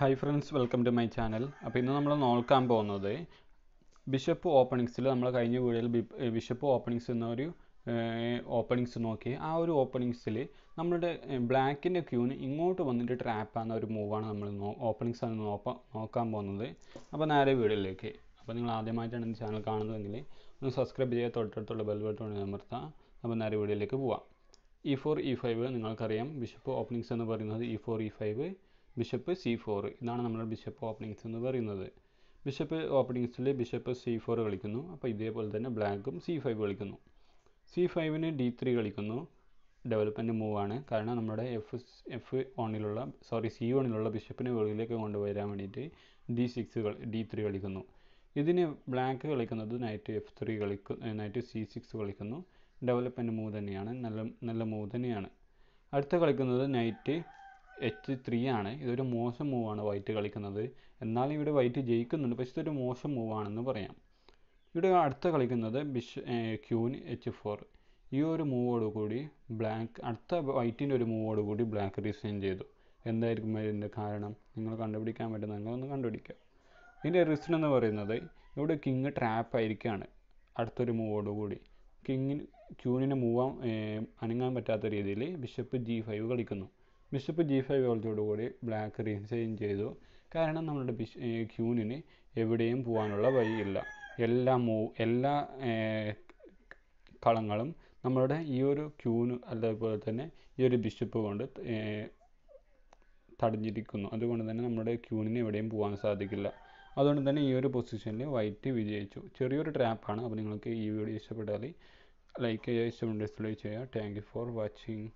hi friends welcome to my channel അപ്പോൾ ഇന്ന് നമ്മൾ നോക്കാൻ പോകുന്നത് ബിഷപ്പ് ഓപ്പണിങ്സിൽ നമ്മൾ കഴിഞ്ഞ വീഡിയോയിൽ ബിഷപ്പ് ഓപ്പണിങ്സ് എന്നൊരു ഓപ്പണിങ്സ് നോക്കി ആ ഒരു ഓപ്പണിങ്സിൽ നമ്മളുടെ ബ്ലാക്കിൻ്റെ ക്യൂന് ഇങ്ങോട്ട് വന്നിട്ട് ട്രാപ്പാകുന്ന ഒരു മൂവാണ് നമ്മൾ ഓപ്പണിങ്സ് ആണ് നോക്കാൻ പോകുന്നത് അപ്പോൾ നേരെ വീഡിയോയിലേക്ക് അപ്പോൾ നിങ്ങൾ ആദ്യമായിട്ടാണ് ഈ ചാനൽ കാണുന്നതെങ്കിൽ ഒന്ന് സബ്സ്ക്രൈബ് ചെയ്യാൻ തൊട്ടടുത്തുള്ള ബെൽ ബട്ടൺ അമർത്താം അപ്പോൾ നേരെ വീഡിയോയിലേക്ക് പോവാം ഇ ഫോർ ഇ ഫൈവ് നിങ്ങൾക്കറിയാം ബിഷപ്പ് ഓപ്പണിങ്സ് എന്ന് പറയുന്നത് E four E five bishop C four ഇതാണ് നമ്മൾ ബിഷപ്പ് ഓപ്പണിങ്സ് എന്ന് പറയുന്നത് ബിഷപ്പ് ഓപ്പണിങ്സിൽ ബിഷപ്പ് സി ഫോർ കളിക്കുന്നു അപ്പോൾ ഇതേപോലെ തന്നെ ബ്ലാക്കും സി ഫൈവ് കളിക്കുന്നു സി ഫൈവിന് ഡി ത്രീ കളിക്കുന്നു ഡെവലപ്മെൻറ്റ് മൂവ് ആണ് കാരണം നമ്മുടെ എഫ് എഫ് ഓണിലുള്ള സോറി സി ഓണിലുള്ള ബിഷപ്പിനെ വെളിയിലേക്ക് കൊണ്ടുവരാൻ വേണ്ടിയിട്ട് ഡി സിക്സ് ഡി ത്രീ കളിക്കുന്നു ഇതിന് ബ്ലാക്ക് കളിക്കുന്നത് നൈറ്റ് എഫ് ത്രീ കളിക്കുന്നു നൈറ്റ് സി സിക്സ് കളിക്കുന്നു ഡെവലപ്മെൻറ്റ് മൂവ് തന്നെയാണ് നല്ല നല്ല മൂവ് തന്നെയാണ് അടുത്ത കളിക്കുന്നത് നൈറ്റ് എച്ച് ത്രീ ആണ് ഇതൊരു മോശം മൂവാണ് വൈറ്റ് കളിക്കുന്നത് എന്നാൽ ഇവിടെ വൈറ്റ് ജയിക്കുന്നുണ്ട് പക്ഷേ ഇതൊരു മോശം മൂവാണെന്ന് പറയാം ഇവിടെ അടുത്ത കളിക്കുന്നത് ബിഷ് ക്യൂൻ എച്ച് ഫോർ ഈ ഒരു മൂവോടുകൂടി ബ്ലാക്ക് അടുത്ത വൈറ്റിൻ്റെ ഒരു മൂവോടുകൂടി ബ്ലാക്ക് റിസൈൻ ചെയ്തു എന്തായിരിക്കും ഇതിൻ്റെ കാരണം നിങ്ങൾ കണ്ടുപിടിക്കാൻ പറ്റുന്ന ഒന്ന് കണ്ടുപിടിക്കുക ഇതിൻ്റെ റിസൺ എന്ന് പറയുന്നത് ഇവിടെ കിങ് ട്രാപ്പ് ആയിരിക്കുകയാണ് അടുത്തൊരു മൂവോടുകൂടി കിങ്ങിന് ക്യൂണിന് മൂവാൻ അനങ്ങാൻ പറ്റാത്ത രീതിയിൽ ബിഷപ്പ് ജി ഫൈവ് കളിക്കുന്നു ബിഷപ്പ് ജി ഫൈവ് കൂടി ബ്ലാക്ക് റീസൈൻ ചെയ്തു കാരണം നമ്മളുടെ ബിഷ് ക്യൂനിന് എവിടെയും പോകാനുള്ള വഴിയില്ല എല്ലാ മൂ എല്ലാ കളങ്ങളും നമ്മളുടെ ഈ ഒരു ക്യൂന് അതേപോലെ തന്നെ ഈ ഒരു ബിഷപ്പ് കൊണ്ട് തടഞ്ഞിരിക്കുന്നു അതുകൊണ്ട് തന്നെ നമ്മുടെ ക്യൂനിന് എവിടെയും പോകാൻ സാധിക്കില്ല അതുകൊണ്ട് തന്നെ ഈ ഒരു പൊസിഷനിൽ വൈറ്റ് വിജയിച്ചു ചെറിയൊരു ട്രാപ്പാണ് അപ്പോൾ നിങ്ങൾക്ക് ഈ വീഡിയോ ഇഷ്ടപ്പെട്ടാൽ ലൈക്ക് ചെയ്യുക ഡിസ്പ്ലേ ചെയ്യുക താങ്ക് യു ഫോർ വാച്ചിങ്